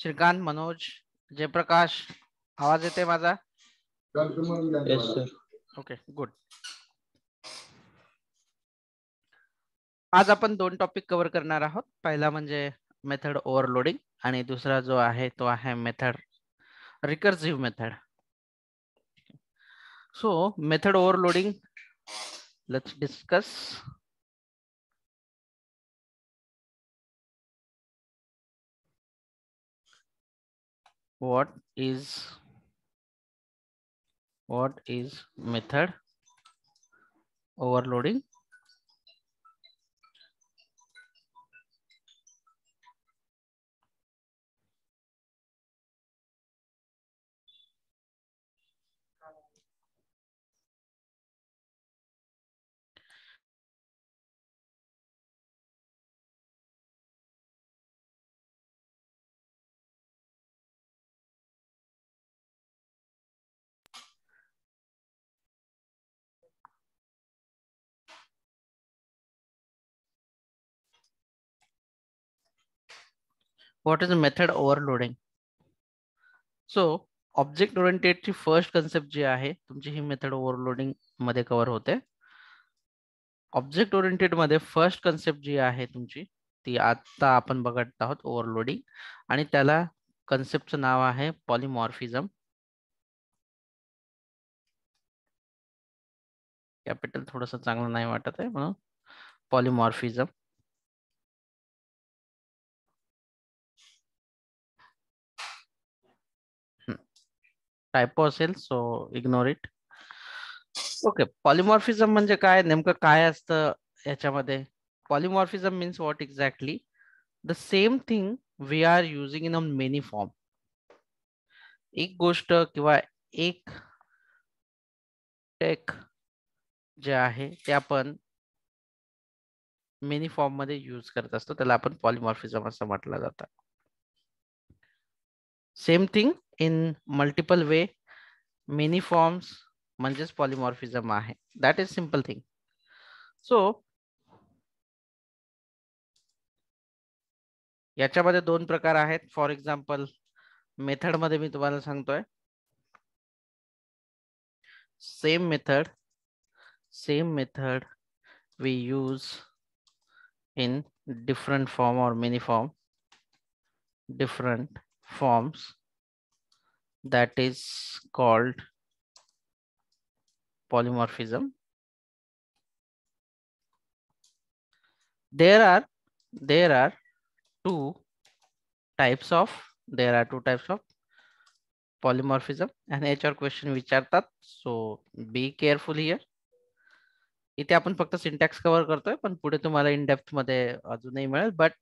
श्रीकांत मनोज जयप्रकाश आवाज येते माझा ओके गुड आज आपण दोन टॉपिक कव्हर करणार आहोत पहिला म्हणजे मेथड ओव्हरलोडिंग आणि दुसरा जो आहे तो आहे method recursive method so method overloading let's discuss what is what is method overloading what is method overloading so object ओरिएंटेडची फर्स्ट कन्सेप्ट जी आहे तुमची ही मेथड ओव्हरलोडिंग मध्ये कव्हर होते ऑब्जेक्ट ओरिएंटेड मध्ये फर्स्ट कन्सेप्ट जी आहे तुमची ती आता आपण बघत आहोत ओव्हरलोडिंग आणि त्याला कन्सेप्टचं नाव आहे पॉलिमॉर्फिझम कॅपिटल थोडंसं चांगलं नाही वाटत आहे म्हणून पॉलिमॉर्फिझम टायपो असेल so ignore it okay polymorphism म्हणजे काय नेमकं काय असतं याच्यामध्ये polymorphism means what exactly the same thing we are using in a many form एक गोष्ट किंवा एक टेक जे आहे ते आपण मेनी फॉर्म मध्ये यूज करत असतो त्याला आपण पॉलिमॉर्फिझम असं म्हटलं जातं same thing in multiple way many forms म्हणजेच पॉलिमॉर्फिझम आहे that is simple thing so ये दोन प्रकार आहेत फॉर एक्झाम्पल मेथडमध्ये मी तुम्हाला सांगतोय same method same method we use in different form or many form different forms that is called polymorphism. There are there are two types of there are two types of polymorphism and HR question विचारतात सो be careful here इथे आपण फक्त syntax cover करतोय पण पुढे तुम्हाला in depth मध्ये अजूनही मिळेल but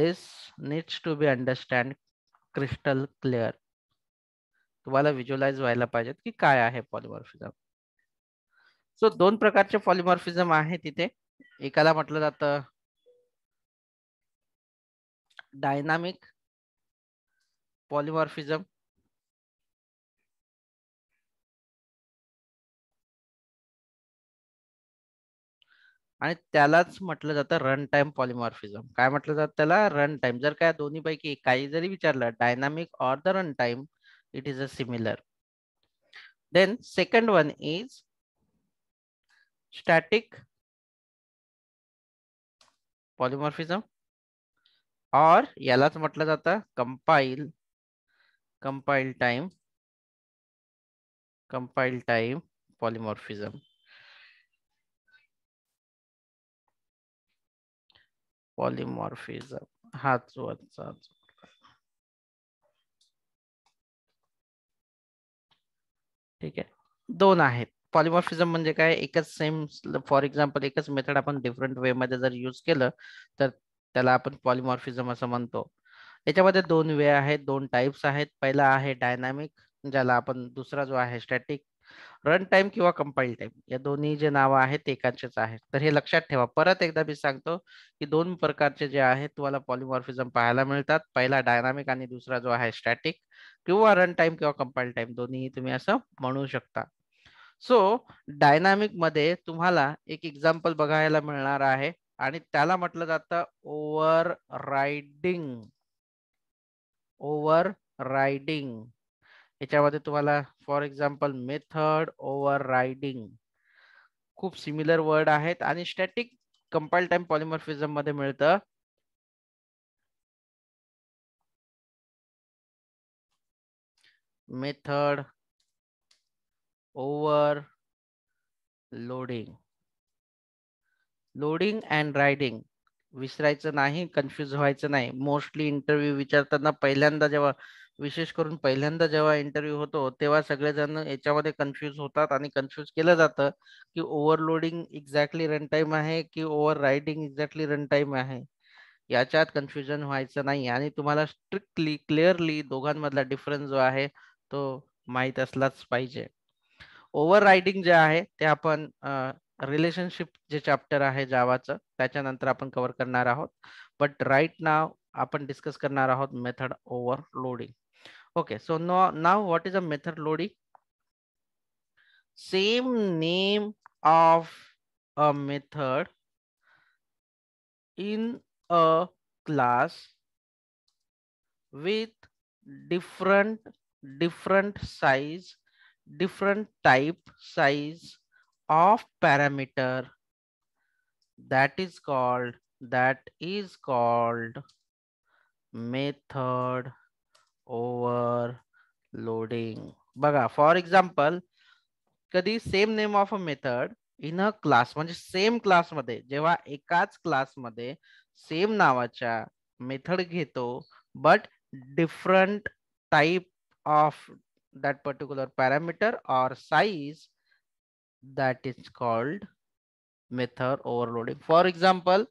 this needs to be understand crystal clear तुम्हाला व्हिज्युअलाइज व्हायला पाहिजेत की काय आहे पॉलिमॉर्फिझम सो दोन प्रकारचे पॉलिमॉर्फिझम आहे तिथे एकाला म्हटलं जात डायनामिक पॉलिमॉर्फिझम आणि त्यालाच म्हटलं जातं रन टाइम पॉलिमॉर्फिझम काय म्हटलं जातं त्याला रन टाइम जर काय दोन्ही पैकी काही जरी विचारलं dynamic or the run time it is a similar. Then second one is static polymorphism or yalat matla jata compile compile time compile time polymorphism polymorphism hats what's ठीक आहे दोन आहेत पॉलिमॉर्फिझम म्हणजे काय एकच सेम फॉर एक्झाम्पल एकच method आपण different way मध्ये जर यूज केलं तर त्याला आपण पॉलिमॉर्फिझम असं म्हणतो याच्यामध्ये दोन वे आहेत दोन टाईप्स आहेत पहिला आहे डायनामिक ज्याला आपण दुसरा जो आहे स्टॅटिक रन टाइम किंवा कंपाइल टाइम या दोन्ही जे नावं आहेत ते एकाचेच आहेत तर हे लक्षात ठेवा परत एकदा मी सांगतो की दोन प्रकारचे जे आहेत तुम्हाला पॉलिमॉर्फिझम पाहायला मिळतात पहिला डायनामिक आणि दुसरा जो आहे स्टॅटिक किंवा रन टाइम किंवा कंपाइल टाइम दोन्ही तुम्ही असं म्हणू शकता सो डायनामिक मध्ये तुम्हाला एक एक्झाम्पल बघायला मिळणार आहे आणि त्याला म्हटलं जातं ओव्हर रायडिंग ओव्हर रायडिंग याच्यामध्ये तुम्हाला for example method overriding खूप सिमिलर वर्ड आहेत आणि स्टॅटिक कंपाईल टाइम पॉलिमॉर्फिझम मध्ये मिळतं method overloading loading and riding विसरायचं नाही कन्फ्युज व्हायचं नाही मोस्टली इंटरव्ह्यू विचारताना पहिल्यांदा जेव्हा विशेष करून पहिल्यांदा जेव्हा इंटरव्ह्यू होतो तेव्हा सगळेजण याच्यामध्ये कन्फ्युज होतात आणि कन्फ्युज केलं जातं की ओव्हरलोडिंग एक्झॅक्टली रन टाईम आहे की overriding exactly run time आहे याच्यात कन्फ्युजन व्हायचं नाही आणि तुम्हाला स्ट्रिक्टली क्लिअरली दोघांमधला डिफरन्स जो आहे तो माहीत असलाच पाहिजे ओव्हर रायडिंग जे आहे ते आपण रिलेशनशिप जे चॅप्टर आहे जावाचं त्याच्यानंतर आपण कव्हर करणार आहोत बट राईट नाव आपण डिस्कस करणार आहोत method overloading Okay, so now, now what is a method loading? Same name of a method in a class with different different size different type size of parameter that is called that is called method overloading बघा for example कधी same name of a method in a class म्हणजे same क्लासमध्ये जेव्हा एकाच क्लासमध्ये same नावाच्या method घेतो but different type of that particular parameter or size that is called method overloading for example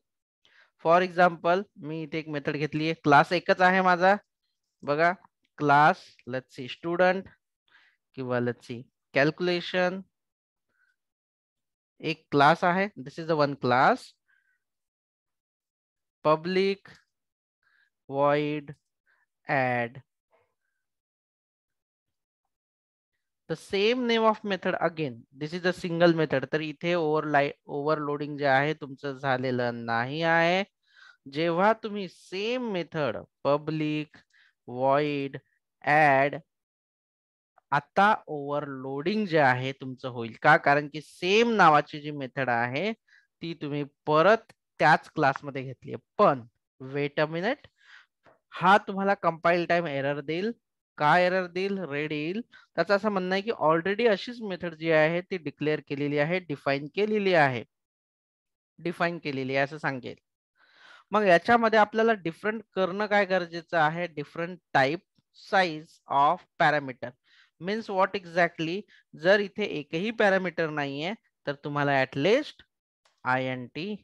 for example मी इथे एक मेथड घेतली आहे क्लास एकच आहे माझा बघा class let's see student किंवा let's see calculation एक class आहे this is the one class public void add the same name of method again this is a single method तर इथे ओव्हर ओव्हरलोडिंग जे आहे तुमचं झालेलं नाही आहे जेव्हा तुम्ही same method public void, add आता ओव्हरलोडिंग जे आहे तुमचं होईल का कारण की सेम नावाची जी मेथड आहे ती तुम्ही परत त्याच क्लासमध्ये घेतली पण वेट अ मिनिट हा तुम्हाला कंपाईल टाइम एरर देईल का एरर देईल रेड येईल त्याचं असं म्हणणं आहे की ऑलरेडी अशीच मेथड जी आहे ती डिक्लेअर केलेली आहे डिफाईन केलेली आहे डिफाईन केलेली आहे असं सांगेल मग याच्यामध्ये आपल्याला डिफरंट करणं काय गरजेचं आहे different type size of parameter means what exactly जर इथे एकही पॅरामीटर नाहीये तर तुम्हाला at least I N T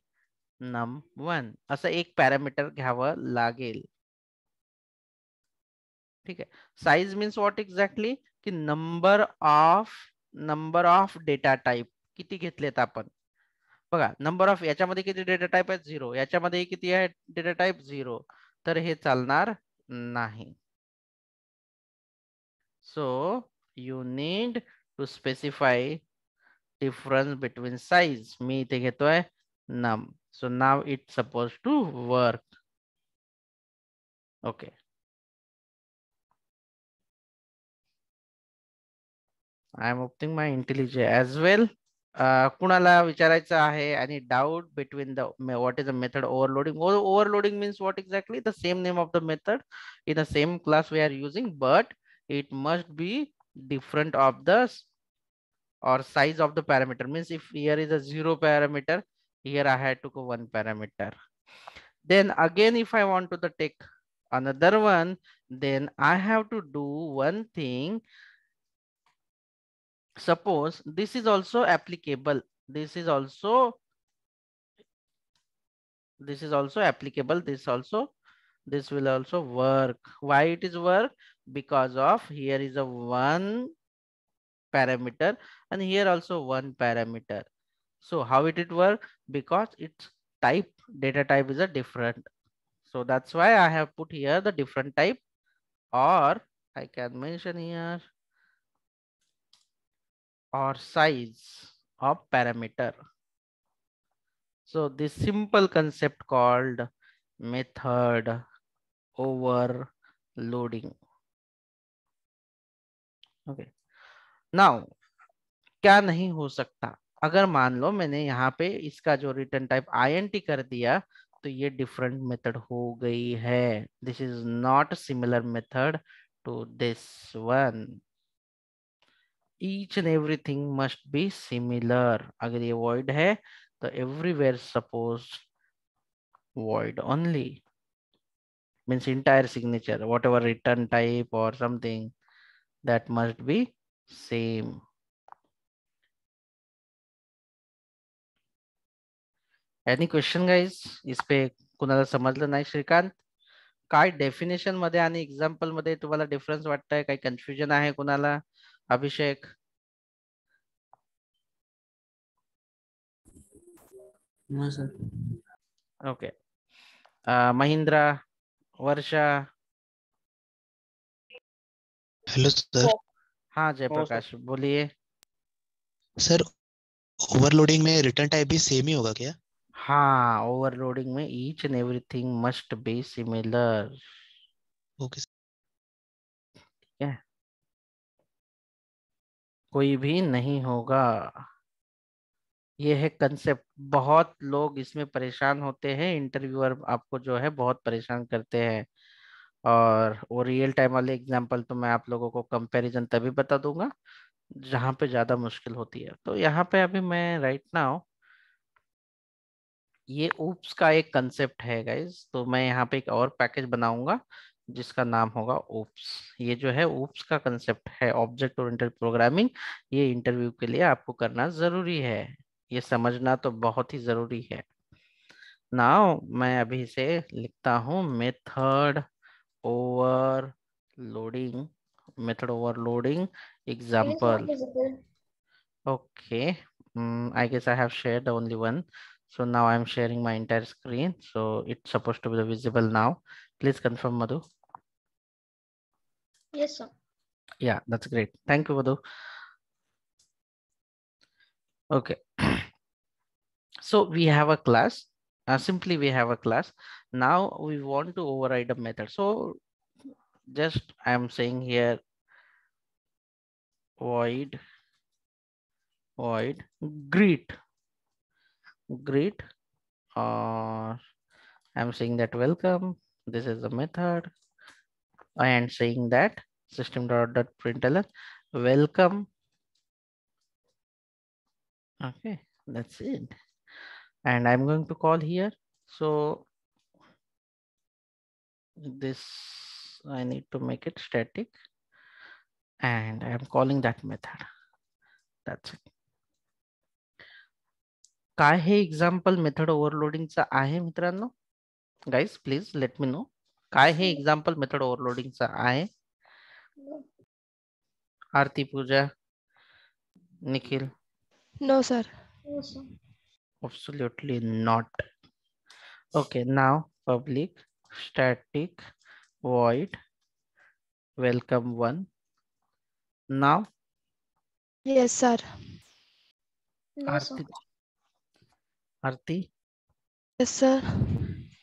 num one असं एक पॅरामीटर घ्यावं लागेल ठीक आहे साईज मीन्स व्हॉट एक्झॅक्टली की number of number of data type किती घेतलेत आपण बंबर ऑफ ये किती डेटा टाइप है जीरो याच्यामध्ये डेटा टाइप जीरो तर हे चालणार so you need to specify difference between size मी इत घेतोय num so now it suppose to work okay I am opening my intelligence as well कुणाला विचारायचं आहे आणि doubt between the what is method method overloading overloading means what exactly the same name of the method in the same class we are using but it must be different of the or size of the parameter means if here is a zero parameter here i had to go one parameter then again if i want to the take another one then i have to do one thing suppose this is also applicable. This is also this is also applicable. This also this will also work. Why it is work? Because of here is a one parameter and here also one parameter. So how it it work? Because its type data type is a different. So that's why I have put here the different type or I can mention here or size of parameter. So this simple concept called method overloading. Okay. Now, क्या नहीं हो सकता अगर मान लो मैंने यहाँ पे इसका जो रिटर्न टाइप आई कर दिया तो ये डिफरेंट मेथड हो गई है this is not similar method to this one each and everything must be similar अगर ये वर्ड है तो everywhere suppose void only means entire signature whatever return type or something that must be same any question guys इस पे कुणाला समजलं नाही श्रीकांत काय डेफिनेशन मध्ये आणि एक्झाम्पल मध्ये तुम्हाला डिफरन्स वाटतंय काही कन्फ्युजन आहे कुणाला अभिषेक हाँ, okay Mahindra Varsha hello sir हाँ जयप्रकाश बोलिए सर ओवरलोडिंग में रिटर्न टाइप भी सेम ही होगा क्या हाँ ओवरलोडिंग में each and everything must be similar okay ठीक है कोई भी नहीं होगा ये है कंसेप्ट बहुत लोग इसमें परेशान होते हैं इंटरव्यूअर आपको जो है बहुत परेशान करते हैं और वो रियल टाइम वाले एग्जांपल तो मैं आप लोगों को कंपैरिजन तभी बता दूंगा जहां पे ज़्यादा मुश्किल होती है तो यहाँ पे अभी मैं राइट नाउ ये ऊप्स का एक कंसेप्ट है गाइज तो मैं यहाँ पे एक और पैकेज बनाऊंगा जिसका नाम होगा ओप्स ये जो है ओप्स का कंसेप्ट है ऑब्जेक्ट ओरिएंटेड प्रोग्रामिंग ये इंटरव्यू के लिए आपको करना जरूरी है ये समझना तो बहुत ही जरूरी है नाउ मैं अभी से लिखता हूँ method overloading method overloading example okay I guess I have shared only one So now I'm sharing my entire screen. So it's supposed to be visible now. Please confirm, Madhu. Yes, sir. Yeah, that's great. Thank you, Madhu. Okay. so we have a class. Uh, simply we have a class. Now we want to override a method. So just I'm saying here void void greet greet or I'm saying that welcome. This is the method. I am saying that system dot dot println welcome. Okay, that's it. And I'm going to call here. So this I need to make it static and I'm calling that method. That's it. का example method overloading है मित्रों guys please let me know का example method overloading है Aarti Pooja Nikhil no sir absolutely not okay now public static void welcome one now yes sir Aarti Aarti yes sir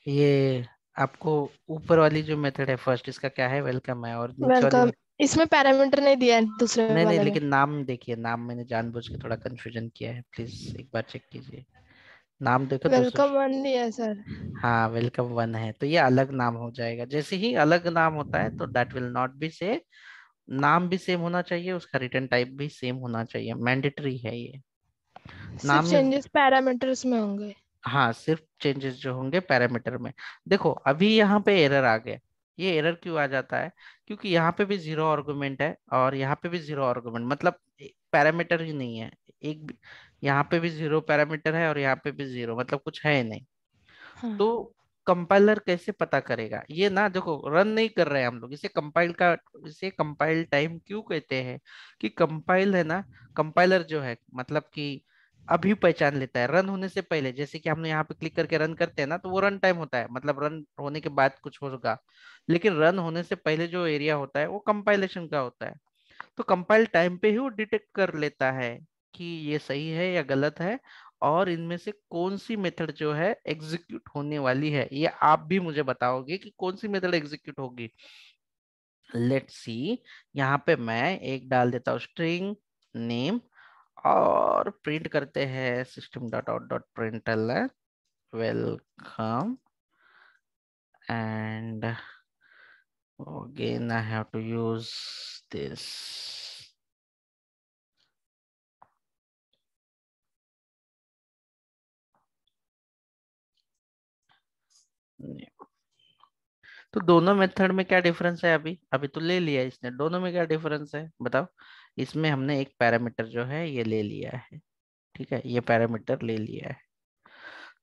ये आपको ऊपर वाली जो मेथड है फर्स्ट इसका क्या है वेलकम है और वेलकम इसमें पैरामीटर नहीं दिया है दूसरे नहीं नहीं लेकिन नाम देखिए नाम मैंने जानबूझ के थोड़ा कंफ्यूजन किया है प्लीज एक बार चेक कीजिए नाम देखो वेलकम तो वन दिया सर हाँ वेलकम वन है तो ये अलग नाम हो जाएगा जैसे ही अलग नाम होता है तो that will not be same नाम भी सेम होना चाहिए उसका रिटर्न टाइप भी सेम होना चाहिए मैंडेटरी है ये नाम चेंजेस पैरामीटर्स में होंगे हाँ सिर्फ चेंजेस जो होंगे पैरामीटर में देखो अभी यहाँ पे एरर आ गया ये एरर क्यों आ जाता है क्योंकि यहाँ पे भी जीरो आर्गुमेंट है और यहाँ पे भी जीरो आर्गुमेंट मतलब पैरामीटर ही नहीं है एक यहाँ पे भी जीरो पैरामीटर है और यहाँ पे भी जीरो मतलब कुछ है नहीं हाँ. तो कंपाइलर कैसे पता करेगा ये ना देखो रन नहीं कर रहे हम लोग इसे कंपाइल का इसे कंपाइल टाइम क्यों कहते हैं कि कंपाइल है ना कंपाइलर जो है मतलब की अभी पहचान लेता है रन होने से पहले जैसे कि हमने यहाँ पे क्लिक करके रन करते हैं ना तो वो रन टाइम होता है मतलब रन होने के बाद कुछ होगा लेकिन रन होने से पहले जो एरिया होता है वो कंपाइलेशन का होता है तो कंपाइल टाइम पे ही वो डिटेक्ट कर लेता है कि ये सही है या गलत है और इनमें से कौन सी मेथड जो है एग्जीक्यूट होने वाली है ये आप भी मुझे बताओगे कि कौन सी मेथड एग्जीक्यूट होगी लेट सी यहाँ पे मैं एक डाल देता हूँ स्ट्रिंग नेम और प्रिंट करते हैं system dot out dot print welcome and again I have to use this तो दोनों मेथड में क्या डिफरेंस है अभी अभी तो ले लिया इसने दोनों में क्या डिफरेंस है बताओ इसमें हमने एक पैरामीटर जो है ये ले लिया है ठीक है ये पैरामीटर ले लिया है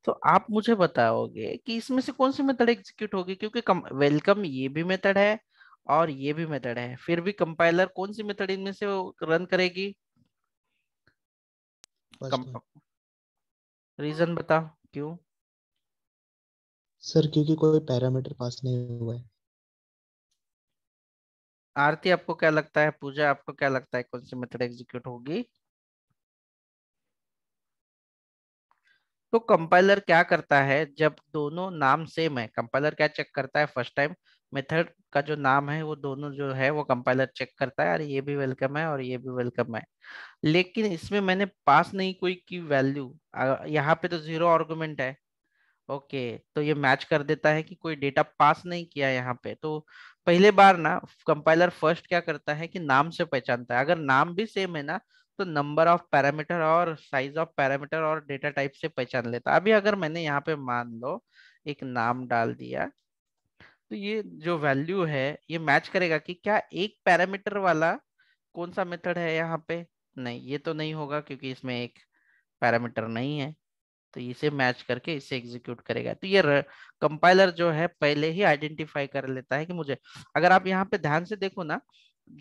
तो आप मुझे बताओगे कि इसमें से कौन सी मेथड एग्जीक्यूट होगी क्योंकि वेलकम ये भी मेथड है और ये भी मेथड है फिर भी कंपाइलर कौन सी मेथड इनमें से रन करेगी रीजन बताओ क्यों सर क्योंकि कोई पैरामीटर पास नहीं हुआ है आरती आपको क्या लगता है पूजा आपको क्या लगता है कौन सी मेथड एग्जीक्यूट होगी तो कंपाइलर क्या करता है जब दोनों नाम सेम है कंपाइलर क्या चेक करता है फर्स्ट टाइम मेथड का जो नाम है वो दोनों जो है वो कंपाइलर चेक करता है और ये भी वेलकम है और ये भी वेलकम है लेकिन इसमें मैंने पास नहीं कोई की वैल्यू यहाँ पे तो जीरो आर्गुमेंट है ओके तो ये मैच कर देता है कि कोई डेटा पास नहीं किया यहाँ पे तो पहले बार ना कंपाइलर फर्स्ट क्या करता है कि नाम से पहचानता है अगर नाम भी सेम है ना तो नंबर ऑफ पैरामीटर और साइज ऑफ पैरामीटर और डेटा टाइप से पहचान लेता अभी अगर मैंने यहाँ पे मान लो एक नाम डाल दिया तो ये जो वैल्यू है ये मैच करेगा कि क्या एक पैरामीटर वाला कौन सा मेथड है यहाँ पे नहीं ये तो नहीं होगा क्योंकि इसमें एक पैरामीटर नहीं है तो इसे मैच करके इसे एग्जीक्यूट करेगा तो ये कंपाइलर जो है पहले ही आइडेंटिफाई कर लेता है कि मुझे अगर आप यहाँ पे ध्यान से देखो ना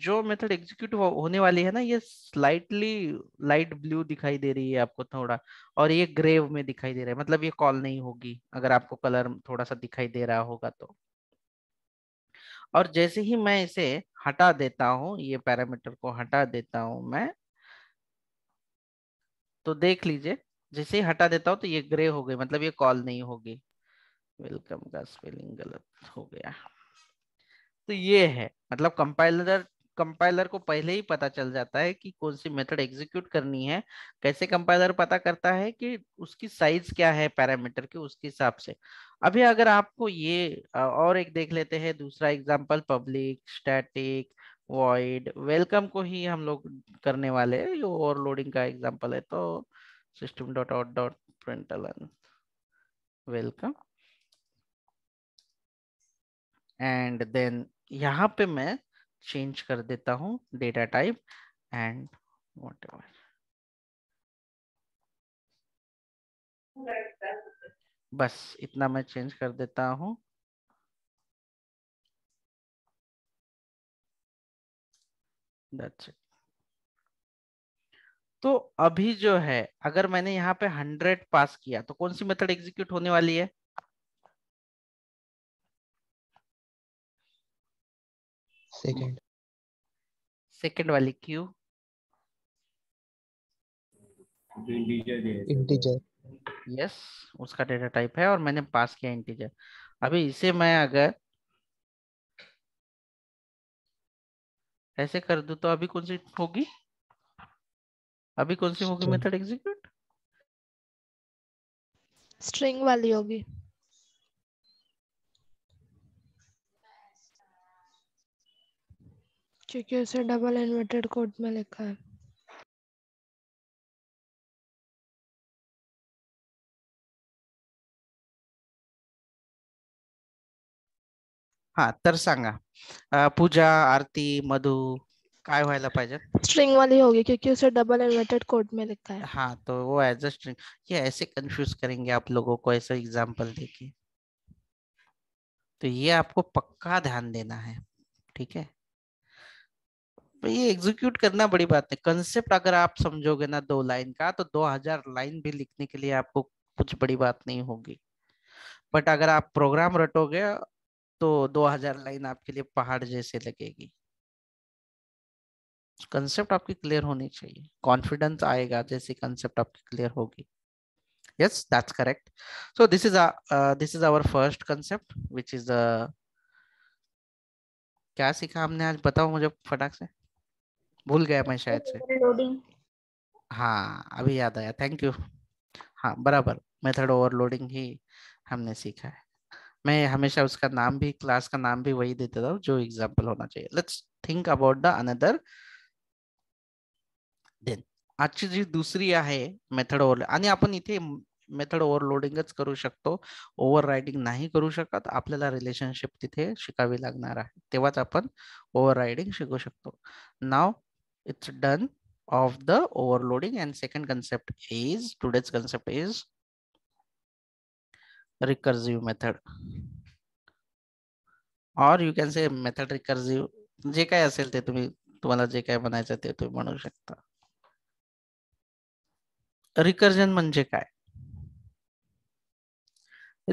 जो मेथड एग्जीक्यूट हो, होने वाली है ना ये स्लाइटली लाइट ब्लू दिखाई दे रही है आपको थोड़ा और ये ग्रेव में दिखाई दे रहा है मतलब ये कॉल नहीं होगी अगर आपको कलर थोड़ा सा दिखाई दे रहा होगा तो और जैसे ही मैं इसे हटा देता हूं ये पैरामीटर को हटा देता हूं मैं तो देख लीजिए जैसे हटा देता हूं तो ये ग्रे हो गई मतलब ये कॉल नहीं होगी वेलकम का स्पेलिंग गलत हो गया तो ये है मतलब कंपाइलर कंपाइलर को पहले ही पता चल जाता है कि कौन सी मेथड एग्जीक्यूट करनी है कैसे कंपाइलर पता करता है कि उसकी साइज क्या है पैरामीटर के उसके हिसाब से अभी अगर आपको ये और एक देख लेते हैं दूसरा example public static void welcome को ही हम लोग करने वाले हैं ये ओवरलोडिंग का एग्जांपल है तो system dot out dot println welcome and then यहाँ पे मैं change कर देता हूँ डेटा टाइप एंड वॉट बस इतना मैं चेंज कर देता हूं दैट्स इट तो अभी जो है अगर मैंने यहाँ पे हंड्रेड पास किया तो कौन सी मेथड एग्जीक्यूट होने वाली है सेकंड सेकंड वाली क्यू इंटीजर यस उसका डेटा टाइप है और मैंने पास किया इंटीजर अभी इसे मैं अगर ऐसे कर दू तो अभी कौन सी होगी अभी कौन सी होगी मेथड एग्जीक्यूट स्ट्रिंग वाली होगी क्योंकि उसे डबल इन्वर्टेड कोड में लिखा है हाँ तर संगा पूजा आरती मधु काय व्हायला पाहिजे स्ट्रिंग वाली होगी क्योंकि उसे डबल इनवर्टेड कोट में लिखा है हाँ तो वो एज अ स्ट्रिंग ये ऐसे कंफ्यूज करेंगे आप लोगों को ऐसा एग्जांपल देके तो ये आपको पक्का ध्यान देना है ठीक है तो ये एग्जीक्यूट करना बड़ी बात है कंसेप्ट अगर आप समझोगे ना दो लाइन का तो 2000 लाइन भी लिखने के लिए आपको कुछ बड़ी बात नहीं होगी बट अगर आप प्रोग्राम रटोगे तो 2000 लाइन आपके लिए पहाड़ जैसे लगेगी कंसेप्ट आपकी क्लियर होनी चाहिए कॉन्फिडेंस आएगा जैसे कंसेप्ट आपकी क्लियर होगी yes that's correct so this is this is our first concept which is क्या सीखा हमने आज बताओ मुझे फटाक से भूल गया मैं शायद से हाँ अभी याद आया थैंक यू हाँ बराबर मेथड ओवरलोडिंग ही हमने सीखा है मैं हमेशा उसका नाम भी क्लास का नाम भी वही देता था जो एग्जांपल होना चाहिए let's think about the another then आजची जी दुसरी आहे मेथड ओव्हर आणि आपण इथे मेथड ओव्हरलोडिंगच करू शकतो ओव्हर रायडिंग नाही करू शकत आपल्याला रिलेशनशिप तिथे शिकावी लागणार आहे तेव्हाच आपण ओव्हर रायडिंग शिकू शकतो now it's done of the overloading and second concept is today's concept is recursive method or you can say method recursive जे काय असेल ते तुम्ही तुम्हाला जे काय म्हणायचं ते तुम्ही म्हणू शकता रिकर्जन म्हणजे काय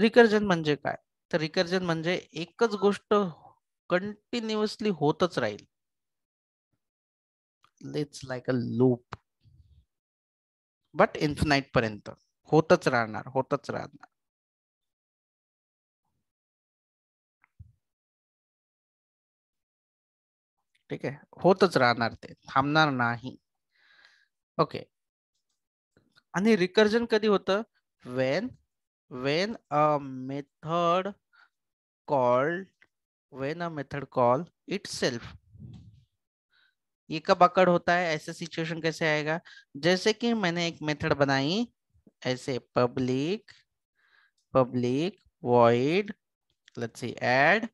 रिकर्जन म्हणजे काय तर रिकर्जन म्हणजे एकच गोष्ट कंटिन्युअसली होतच राहील it's like a loop but infinite पर्यंत होतच राहणार होतच राहणार ठीक आहे होतच राहणार ते थांबणार नाही ओके અને રિકર્શન કદી હોત when when a method called when a method call itself યે કબકડ હોતા હે એસે સિચ્યુએશન કેસે આયેગા જૈસે કે મેને એક મેથડ બનાઈ એસે public public void let's see add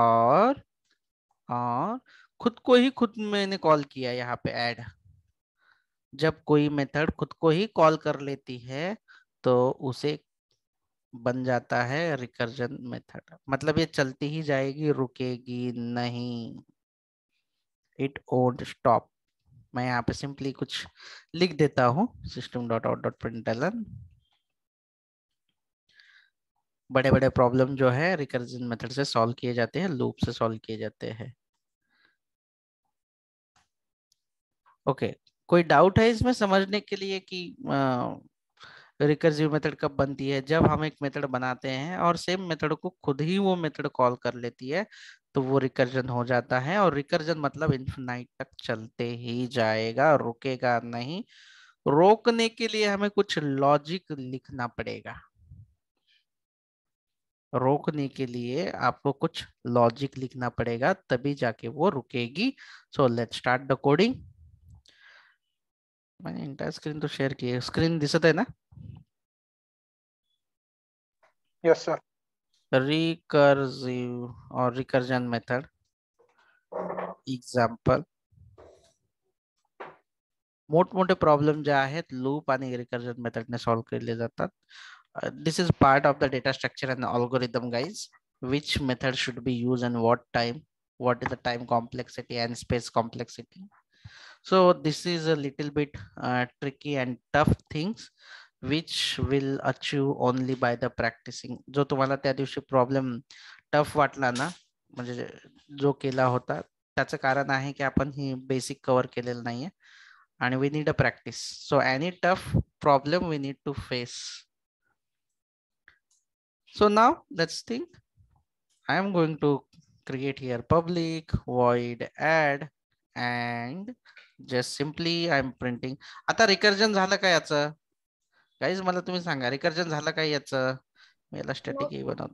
or ઓ khud ko hi khud maine call kiya yahan pe add जब कोई मेथड खुद को ही कॉल कर लेती है तो उसे बन जाता है रिकर्जन मेथड मतलब ये चलती ही जाएगी रुकेगी नहीं इट ओंट स्टॉप मैं यहाँ पे सिंपली कुछ लिख देता हूँ system dot out dot print बड़े बड़े प्रॉब्लम जो है रिकर्जन मेथड से सॉल्व किए जाते हैं लूप से सॉल्व किए जाते हैं ओके okay, कोई डाउट है इसमें समझने के लिए कि रिकर्सिव मेथड कब बनती है जब हम एक मेथड बनाते हैं और सेम मेथड को खुद ही वो मेथड कॉल कर लेती है तो वो रिकर्जन हो जाता है और रिकर्जन मतलब इन्फिनाइट तक चलते ही जाएगा रुकेगा नहीं रोकने के लिए हमें कुछ लॉजिक लिखना पड़ेगा रोकने के लिए आपको कुछ लॉजिक लिखना पड़ेगा तभी जाके वो रुकेगी so let start the coding मैंने इंटर स्क्रीन तो शेयर केली स्क्रीन दिसत है ना यस सर और रिकर्जन मेथड एग्जांपल एक्झाम्पल मोठमोठे प्रॉब्लम जे आहेत लूप आणि रिकर्जन मेथड मेथडने सॉल्व्ह केले जातात this is part of the data structure and algorithm guys which method should be used and what time what is the time complexity and space complexity So this is a little bit uh, tricky and tough things which will achieve only by the practicing. जो तुम्हाला त्या दिवशी problem tough वाटला ना म्हणजे जो केला होता त्याचं कारण आहे की आपण ही बेसिक कव्हर केलेलं नाहीये आणि we need a practice so any tough problem we need to face So now let's think. I am going to create here public void add and just simply I am printing आता recursion झालं का याचं काहीच तुम्ही सांगा recursion झालं काय याचं मी याला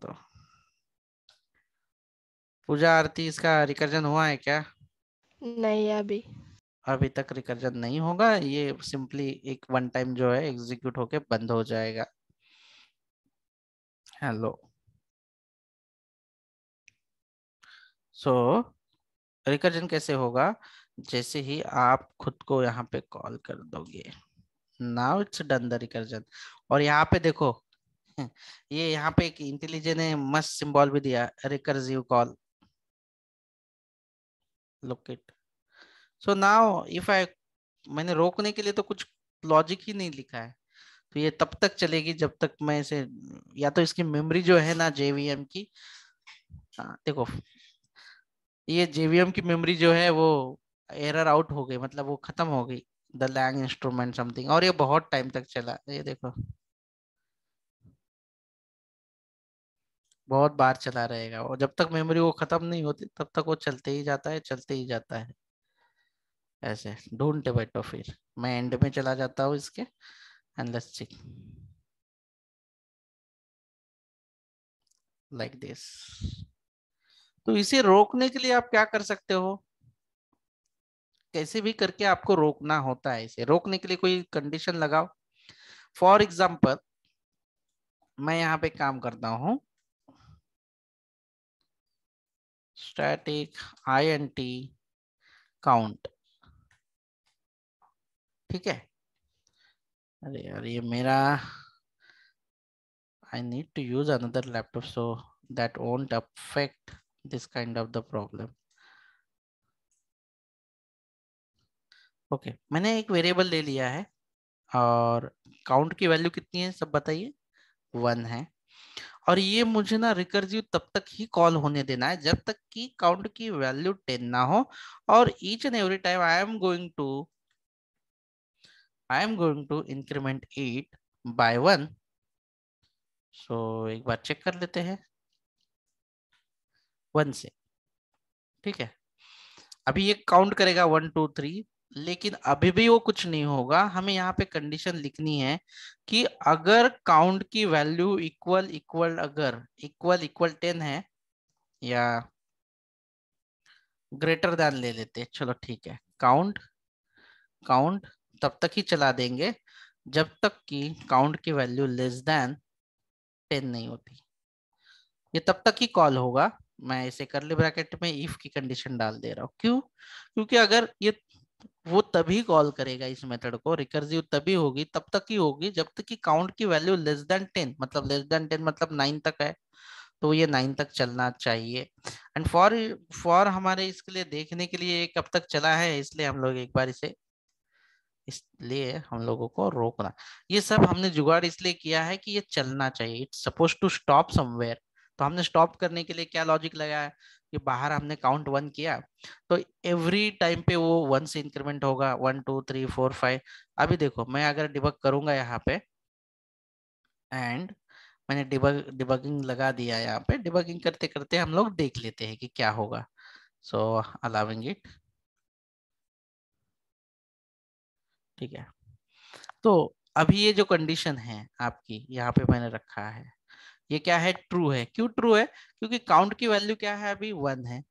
पूजा आरती इसका रिकर्जन हुआ है क्या नहीं अभी अभी तक रिकर्जन नहीं होगा ये सिंपली एक वन टाइम जो है एग्जीक्यूट होके बंद हो जाएगा हेलो सो so, रिकर्जन कैसे होगा जैसे ही आप खुद को यहाँ पे कॉल कर दोगे now it's done the recursion और यहाँ पे देखो ये यहाँ पे एक इंटेलिजेंट ने मस्त सिंबल भी दिया recursive call look it so now if I मैंने रोकने के लिए तो कुछ लॉजिक ही नहीं लिखा है तो ये तब तक चलेगी जब तक मैं इसे या तो इसकी मेमोरी जो है ना जेवीएम की आ, हाँ, देखो ये जेवीएम की मेमोरी जो है वो एरर आउट हो गई मतलब वो खत्म हो गई द लैंग इंस्ट्रूमेंट समथिंग और ये बहुत टाइम तक चला ये देखो बहुत बार चला रहेगा और जब तक मेमोरी वो खत्म नहीं होती तब तक वो चलते ही जाता है चलते ही जाता है ऐसे ढूंढते बैठो फिर मैं एंड में चला जाता हूँ इसके चेक लाइक दिस तो इसे रोकने के लिए आप क्या कर सकते हो कैसे भी करके आपको रोकना होता है इसे रोकने के लिए कोई कंडीशन लगाओ फॉर एग्जाम्पल मैं यहाँ पे काम करता हूं static I N T count ठीक है अरे यार ये मेरा I need to use another laptop so that won't affect this kind of the problem okay okay, मैंने एक वेरिएबल ले लिया है और काउंट की वैल्यू कितनी है सब बताइए वन है और ये मुझे ना रिकर्जिव तब तक ही कॉल होने देना है जब तक कि काउंट की वैल्यू टेन ना हो और each and every time I am going to I am going to increment it by one सो एक बार चेक कर लेते हैं वन से ठीक है अभी ये काउंट करेगा वन टू थ्री लेकिन अभी भी वो कुछ नहीं होगा हमें यहाँ पे कंडीशन लिखनी है कि अगर काउंट की वैल्यू इक्वल इक्वल अगर इक्वल इक्वल टेन है या ग्रेटर दैन ले लेते चलो ठीक है काउंट काउंट तब तक ही चला देंगे जब तक कि काउंट की वैल्यू लेस देन टेन नहीं होती ये तब तक ही कॉल होगा मैं इसे करली ब्रैकेट में इफ की कंडीशन डाल दे रहा हूँ क्यों क्योंकि अगर ये वो तभी कॉल करेगा इस मेथड को रिकर्सिव तभी होगी तब तक ही होगी जब तक कि काउंट की वैल्यू लेस देन टेन मतलब लेस देन टेन मतलब नाइन तक है तो ये नाइन तक चलना चाहिए एंड फॉर फॉर हमारे इसके लिए देखने के लिए कब तक चला है इसलिए हम लोग एक बार इसे इसलिए हम लोगों को रोकना ये सब हमने जुगाड़ इसलिए किया है कि ये चलना चाहिए it's suppose to stop somewhere तो हमने स्टॉप करने के लिए क्या लॉजिक लगाया कि बाहर हमने काउंट वन किया तो एवरी टाइम पे वो वन से इंक्रीमेंट होगा one two three four five अभी देखो मैं अगर डिबक करूंगा यहाँ पे एंड मैंने डिबग डिबगिंग लगा दिया यहाँ पे डिबगिंग करते करते हम लोग देख लेते हैं कि क्या होगा सो अलाउिंग इट ठीक है तो अभी ये जो कंडीशन है आपकी यहाँ पे मैंने रखा है ये क्या है ट्रू है क्यों ट्रू है क्योंकि काउंट की वैल्यू क्या है अभी वन है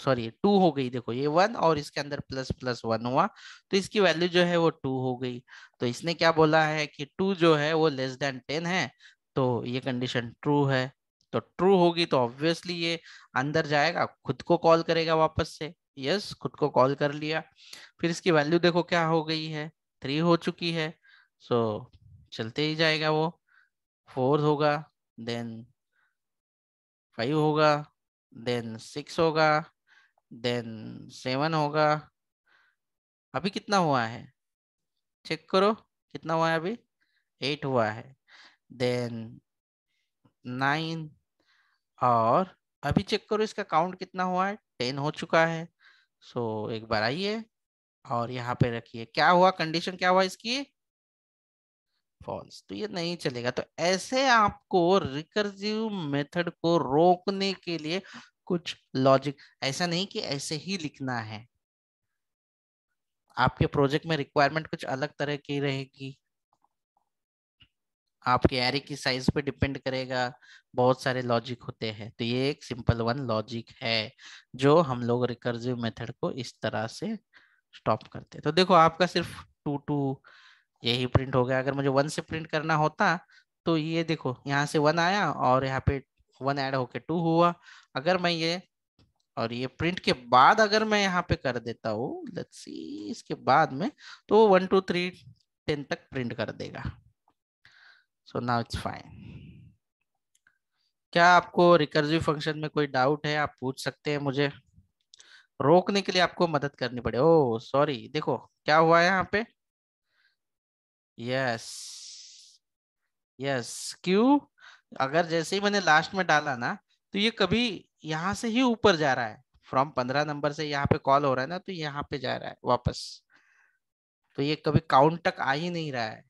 सॉरी oh, टू हो गई देखो ये वन और इसके अंदर प्लस प्लस वन हुआ तो इसकी वैल्यू जो है वो टू हो गई तो इसने क्या बोला है कि टू जो है वो लेस देन टेन है तो ये कंडीशन ट्रू है तो ट्रू होगी तो ऑब्वियसली ये अंदर जाएगा खुद को कॉल करेगा वापस से यस yes, खुद को कॉल कर लिया फिर इसकी वैल्यू देखो क्या हो गई है थ्री हो चुकी है सो so, चलते ही जाएगा वो फोर्थ होगा देन फाइव होगा देन सिक्स होगा देन सेवन होगा अभी कितना हुआ है चेक करो कितना हुआ है अभी एट हुआ है देन नाइन और अभी चेक करो इसका काउंट कितना हुआ है टेन हो चुका है सो so, एक बार आइए और यहाँ पे रखिए क्या हुआ कंडीशन क्या हुआ इसकी फॉल्स तो ये नहीं चलेगा तो ऐसे आपको रिकर्जिव मेथड को रोकने के लिए कुछ लॉजिक ऐसा नहीं कि ऐसे ही लिखना है आपके प्रोजेक्ट में रिक्वायरमेंट कुछ अलग तरह की रहेगी आपके एरे की साइज पे डिपेंड करेगा बहुत सारे लॉजिक होते हैं तो ये एक सिंपल वन लॉजिक है जो हम लोग रिकर्जिव मेथड को इस तरह से स्टॉप करते हैं तो देखो आपका सिर्फ टू टू यही प्रिंट हो गया अगर मुझे वन से प्रिंट करना होता तो ये देखो यहाँ से वन आया और यहाँ पे वन ऐड होके टू हुआ अगर मैं ये और ये प्रिंट के बाद अगर मैं यहाँ पे कर देता हूँ इसके बाद में तो वन टू थ्री टेन तक प्रिंट कर देगा सो नाउ इट्स फाइन क्या आपको रिकर्जिव फंक्शन में कोई डाउट है आप पूछ सकते हैं मुझे रोकने के लिए आपको मदद करनी पड़े ओ सॉरी देखो क्या हुआ है यहाँ पे यस यस क्यू अगर जैसे ही मैंने लास्ट में डाला ना तो ये कभी यहाँ से ही ऊपर जा रहा है फ्रॉम पंद्रह नंबर से यहाँ पे कॉल हो रहा है ना तो यहाँ पे जा रहा है वापस तो ये कभी काउंट तक आ ही नहीं रहा है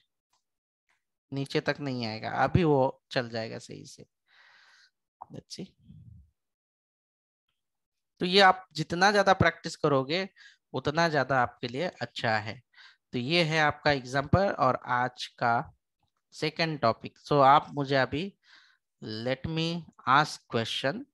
नीचे तक नहीं आएगा अभी वो चल जाएगा सही से अच्छी तो ये आप जितना ज्यादा प्रैक्टिस करोगे उतना ज्यादा आपके लिए अच्छा है तो ये है आपका एग्जाम्पल और आज का सेकेंड टॉपिक सो आप मुझे अभी लेट मी आस्क क्वेश्चन